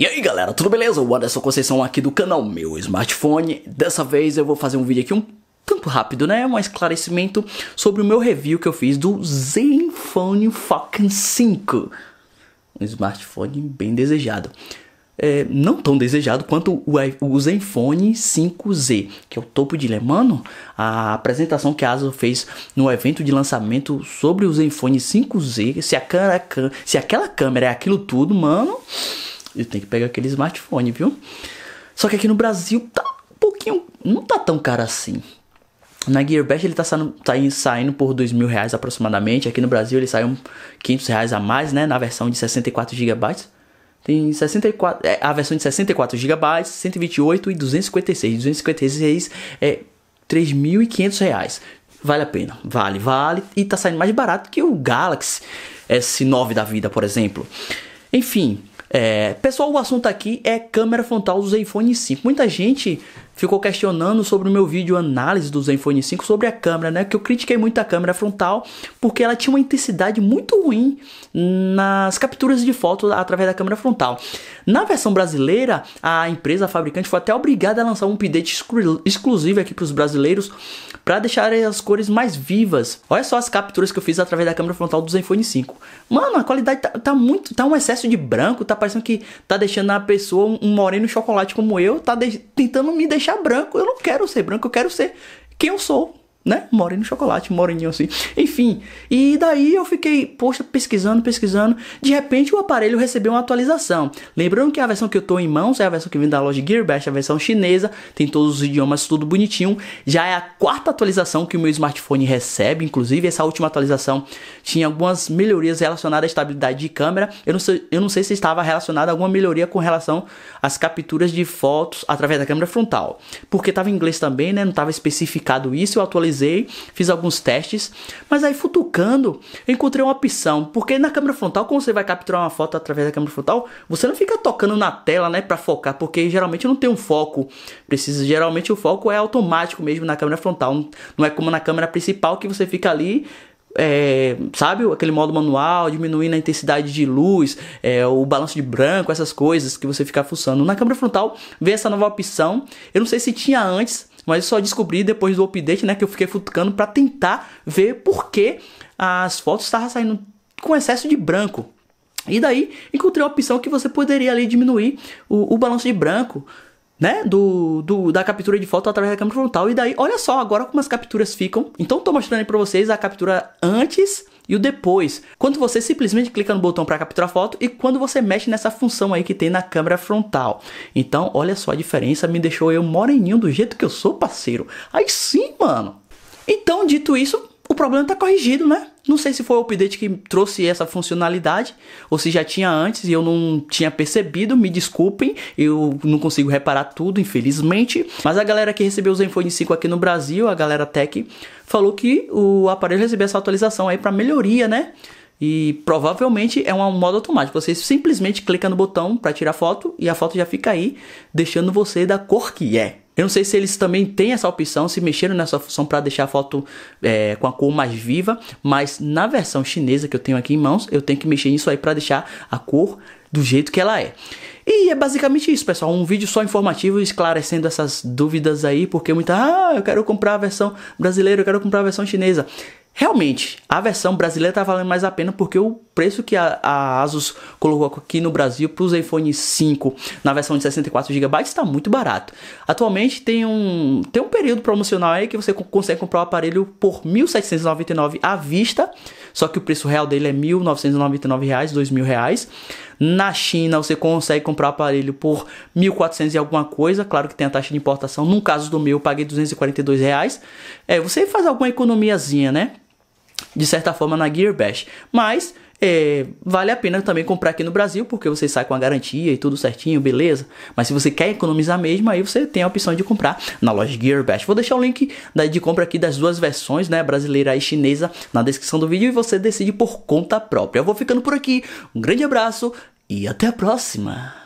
E aí galera, tudo beleza? O Anderson Conceição aqui do canal Meu Smartphone. Dessa vez eu vou fazer um vídeo aqui um tanto rápido, né? Um esclarecimento sobre o meu review que eu fiz do Zenfone Falcon 5. Um smartphone bem desejado. É, não tão desejado quanto o, Zenfone 5Z, que é o topo de Lemano. A apresentação que a ASUS fez no evento de lançamento sobre o Zenfone 5Z, se, a se aquela câmera é aquilo tudo, mano, tem que pegar aquele smartphone, viu? Só que aqui no Brasil tá um pouquinho. Não tá tão caro assim. Na Gearbest ele tá saindo, tá saindo por dois mil reais aproximadamente. Aqui no Brasil ele saiu quinhentos reais a mais, né? Na versão de 64 GB. Tem 64, é, a versão de 64 GB, 128 e 256. 256 é 3.500 reais. Vale a pena, vale, vale. E tá saindo mais barato que o Galaxy S9 da vida, por exemplo. Enfim, é, pessoal, o assunto aqui é câmera frontal dos iPhone 5. Muita gente ficou questionando sobre o meu vídeo análise do Zenfone 5 sobre a câmera, né? Que eu critiquei muito a câmera frontal porque ela tinha uma intensidade muito ruim nas capturas de foto através da câmera frontal. Na versão brasileira, a empresa a fabricante foi até obrigada a lançar um update exclusivo aqui para os brasileiros para deixar as cores mais vivas. Olha só as capturas que eu fiz através da câmera frontal do Zenfone 5. Mano, a qualidade tá, tá muito, tá um excesso de branco, tá parecendo que tá deixando a pessoa um moreno chocolate como eu, tá tentando me deixar branco. Eu não quero ser branco, eu quero ser quem eu sou né? Moreno chocolate, moreninho assim. Enfim, e daí eu fiquei, poxa, pesquisando, pesquisando. De repente o aparelho recebeu uma atualização. Lembrando que a versão que eu tô em mãos é a versão que vem da loja Gearbest, a versão chinesa, tem todos os idiomas, tudo bonitinho. Já é a quarta atualização que o meu smartphone recebe, inclusive essa última atualização tinha algumas melhorias relacionadas à estabilidade de câmera. Eu não sei, eu não sei se estava relacionada a alguma melhoria com relação às capturas de fotos através da câmera frontal, porque estava em inglês também, né? Não estava especificado isso, eu atualizei fiz alguns testes, mas aí futucando, eu encontrei uma opção, porque na câmera frontal, quando você vai capturar uma foto através da câmera frontal, você não fica tocando na tela, né, para focar, porque geralmente não tem um foco precisa Geralmente o foco é automático mesmo na câmera frontal, não é como na câmera principal que você fica ali é, sabe, aquele modo manual, diminuindo a intensidade de luz, é, o balanço de branco, essas coisas que você fica fuçando. Na câmera frontal, vê essa nova opção. Eu não sei se tinha antes, mas só descobri depois do update, né, que eu fiquei futucando para tentar ver por que as fotos estavam saindo com excesso de branco. E daí encontrei a opção que você poderia ali diminuir o, o balanço de branco né? Do, do, da captura de foto através da câmera frontal. E daí, olha só agora como as capturas ficam. Então, tô mostrando aí pra vocês a captura antes e o depois, quando você simplesmente clica no botão para capturar foto e quando você mexe nessa função aí que tem na câmera frontal. Então, olha só a diferença, me deixou eu moreninho do jeito que eu sou, parceiro. Aí sim, mano. Então, dito isso, o problema tá corrigido, né? Não sei se foi o update que trouxe essa funcionalidade ou se já tinha antes e eu não tinha percebido. Me desculpem, eu não consigo reparar tudo, infelizmente. Mas a galera que recebeu o Zenfone 5 aqui no Brasil, a galera Tech, falou que o aparelho recebeu essa atualização aí para melhoria, né? E provavelmente é um modo automático. Você simplesmente clica no botão para tirar foto e a foto já fica aí, deixando você da cor que é. Eu não sei se eles também têm essa opção, se mexeram nessa opção para deixar a foto é, com a cor mais viva, mas na versão chinesa que eu tenho aqui em mãos, eu tenho que mexer nisso aí para deixar a cor do jeito que ela é. E é basicamente isso, pessoal. Um vídeo só informativo esclarecendo essas dúvidas aí, porque muita, ah, eu quero comprar a versão brasileira, eu quero comprar a versão chinesa. Realmente, a versão brasileira tá valendo mais a pena porque o preço que a, a Asus colocou aqui no Brasil para os iPhone 5 na versão de 64 GB está muito barato. Atualmente tem um, tem um período promocional aí que você consegue comprar o aparelho por 1.799 à vista, só que o preço real dele é R$ 1.999, R$ 2.000. Na China você consegue comprar o aparelho por 1.400 e alguma coisa, claro que tem a taxa de importação. No caso do meu, eu paguei 242 reais. É, você faz alguma economiazinha, né? De certa forma na Gearbest, mas é, vale a pena também comprar aqui no Brasil, porque você sai com a garantia e tudo certinho, beleza. Mas se você quer economizar mesmo, aí você tem a opção de comprar na loja Gearbest. Vou deixar o link de compra aqui das duas versões, né, brasileira e chinesa, na descrição do vídeo e você decide por conta própria. Eu vou ficando por aqui, um grande abraço e até a próxima!